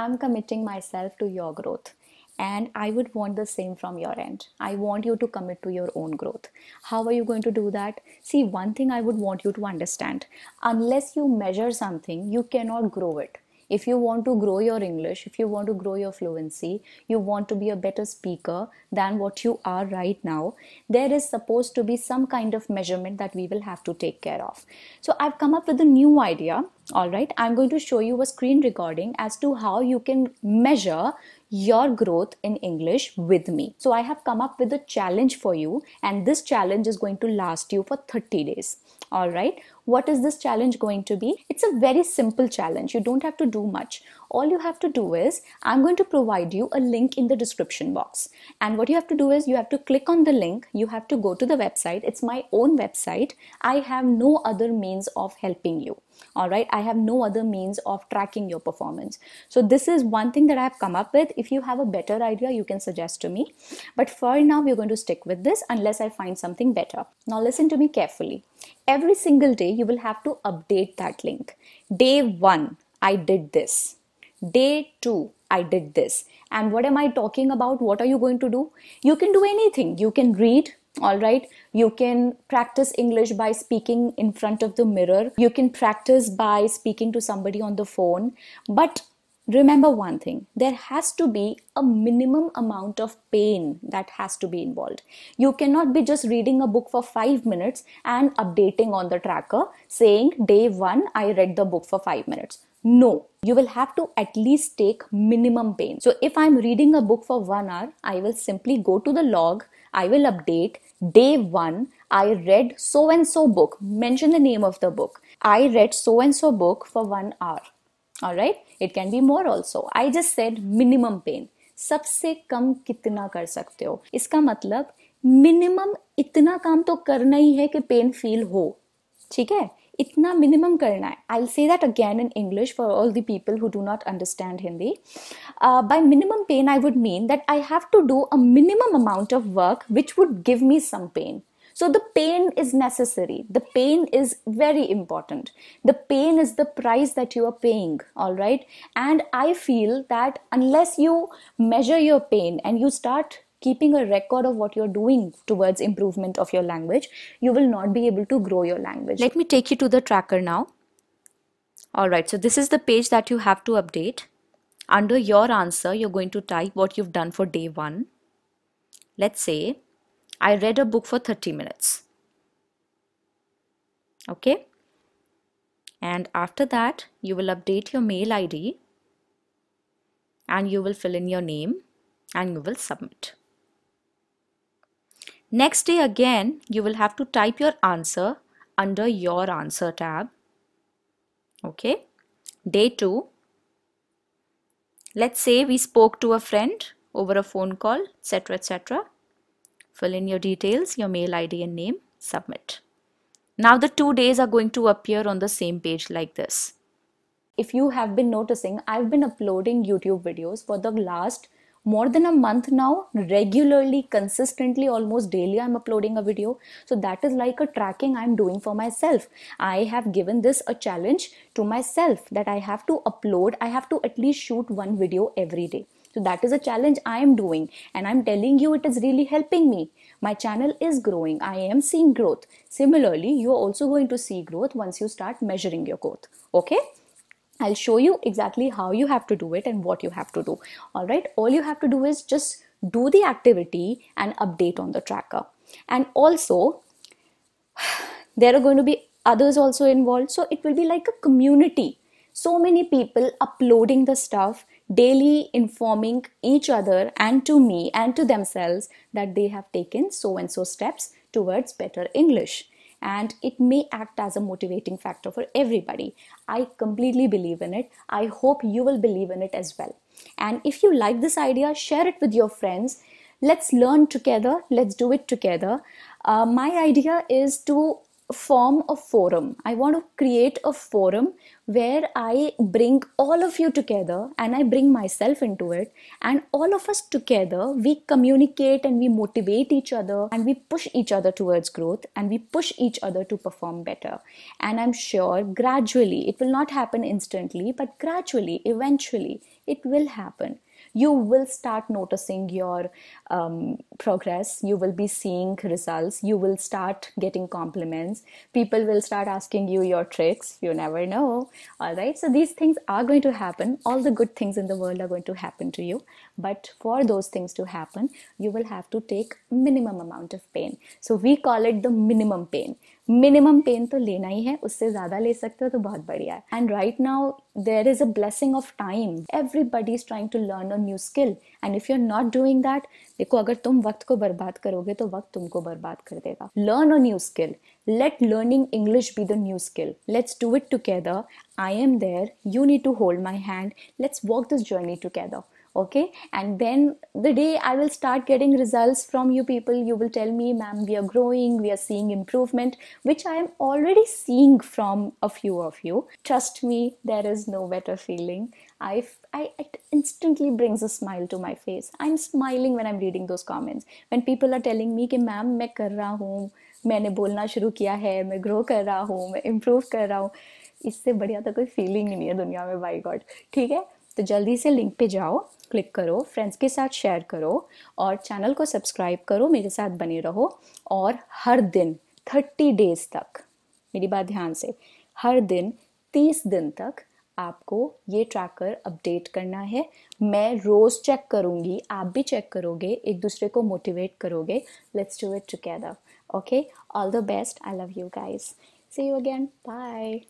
I'm committing myself to your growth and i would want the same from your end i want you to commit to your own growth how are you going to do that see one thing i would want you to understand unless you measure something you cannot grow it if you want to grow your english if you want to grow your fluency you want to be a better speaker than what you are right now there is supposed to be some kind of measurement that we will have to take care of so i've come up with a new idea Alright, I'm going to show you a screen recording as to how you can measure your growth in English with me. So I have come up with a challenge for you and this challenge is going to last you for 30 days. All right. What is this challenge going to be? It's a very simple challenge. You don't have to do much. All you have to do is I'm going to provide you a link in the description box. And what you have to do is you have to click on the link. You have to go to the website. It's my own website. I have no other means of helping you all right i have no other means of tracking your performance so this is one thing that i have come up with if you have a better idea you can suggest to me but for now we're going to stick with this unless i find something better now listen to me carefully every single day you will have to update that link day 1 i did this day 2 i did this and what am i talking about what are you going to do you can do anything you can read all right you can practice english by speaking in front of the mirror you can practice by speaking to somebody on the phone but remember one thing there has to be a minimum amount of pain that has to be involved you cannot be just reading a book for 5 minutes and updating on the tracker saying day 1 i read the book for 5 minutes no you will have to at least take minimum pain so if i'm reading a book for 1 hour i will simply go to the log I will update day one. I read so and so book. Mention the name of the book. I read so and so book for one hour. All right. It can be more also. I just said minimum pain. सबसे कम कितना कर सकते हो इसका मतलब minimum इतना काम तो करना ही है कि पेन फील हो ठीक है इतना मिनिमम करना है I will say that again in English for all the people who do not understand Hindi by minimum pain I would mean that I have to do a minimum amount of work which would give me some pain So the pain is necessary. The pain is very important. The pain is the price that you are paying, all right? And I feel that unless you measure your pain and you start keeping a record of what you're doing towards improvement of your language, you will not be able to grow your language. Let me take you to the tracker now. Alright, so this is the page that you have to update. Under your answer, you're going to type what you've done for day one. Let's say, I read a book for 30 minutes. Okay? And after that, you will update your mail ID and you will fill in your name and you will submit. Next day again, you will have to type your answer under your answer tab. Okay. Day 2. Let's say we spoke to a friend over a phone call, etc. etc. Fill in your details, your mail ID and name, submit. Now the two days are going to appear on the same page like this. If you have been noticing, I've been uploading YouTube videos for the last more than a month now regularly consistently almost daily i'm uploading a video so that is like a tracking i'm doing for myself i have given this a challenge to myself that i have to upload i have to at least shoot one video every day so that is a challenge i am doing and i'm telling you it is really helping me my channel is growing i am seeing growth similarly you're also going to see growth once you start measuring your growth okay I'll show you exactly how you have to do it and what you have to do. All right, all you have to do is just do the activity and update on the tracker. And also, there are going to be others also involved, so it will be like a community. So many people uploading the stuff daily, informing each other and to me and to themselves that they have taken so and so steps towards better English and it may act as a motivating factor for everybody. I completely believe in it. I hope you will believe in it as well. And if you like this idea, share it with your friends. Let's learn together, let's do it together. Uh, my idea is to form a forum. I want to create a forum where I bring all of you together and I bring myself into it. And all of us together, we communicate and we motivate each other and we push each other towards growth and we push each other to perform better. And I'm sure gradually, it will not happen instantly, but gradually, eventually, it will happen you will start noticing your um, progress you will be seeing results you will start getting compliments people will start asking you your tricks you never know all right so these things are going to happen all the good things in the world are going to happen to you but for those things to happen you will have to take minimum amount of pain so we call it the minimum pain Minimum pain to लेना hai. Usse उससे le ले सकते हो तो बहुत बढ़िया है and right now there is a blessing of time everybody is trying to learn a new skill and if you are देखो अगर तुम वक्त को बर्बाद करोगे तो वक्त तुमको बर्बाद कर देगा learn a new skill let learning English be the new skill let's do it together I am there you need to hold my hand let's walk this journey together okay and then the day I will start getting result from you people you will tell me ma'am we are growing we are seeing improvement which I am already seeing from a few of you trust me there is no better feeling I, I, it instantly brings a smile to my face. I'm smiling when I'm reading those comments. When people are telling me कि ma'am मैं कर रहा हूँ मैंने बोलना शुरू किया है मैं ग्रो कर रहा हूँ मैं इम्प्रूव कर रहा हूँ इससे बढ़िया तो कोई फीलिंग ही नहीं है दुनिया में बाई गॉड ठीक है तो जल्दी से लिंक पे जाओ क्लिक करो फ्रेंड्स के साथ शेयर करो और चैनल को सब्सक्राइब करो मेरे साथ बने रहो और हर दिन थर्टी डेज तक मेरी बात ध्यान से हर दिन तीस दिन तक आपको ये ट्रैकर अपडेट करना है मैं रोज़ चेक करूंगी आप भी चेक करोगे एक दूसरे को मोटिवेट करोगे let's do it together okay all the best I love you guys see you again bye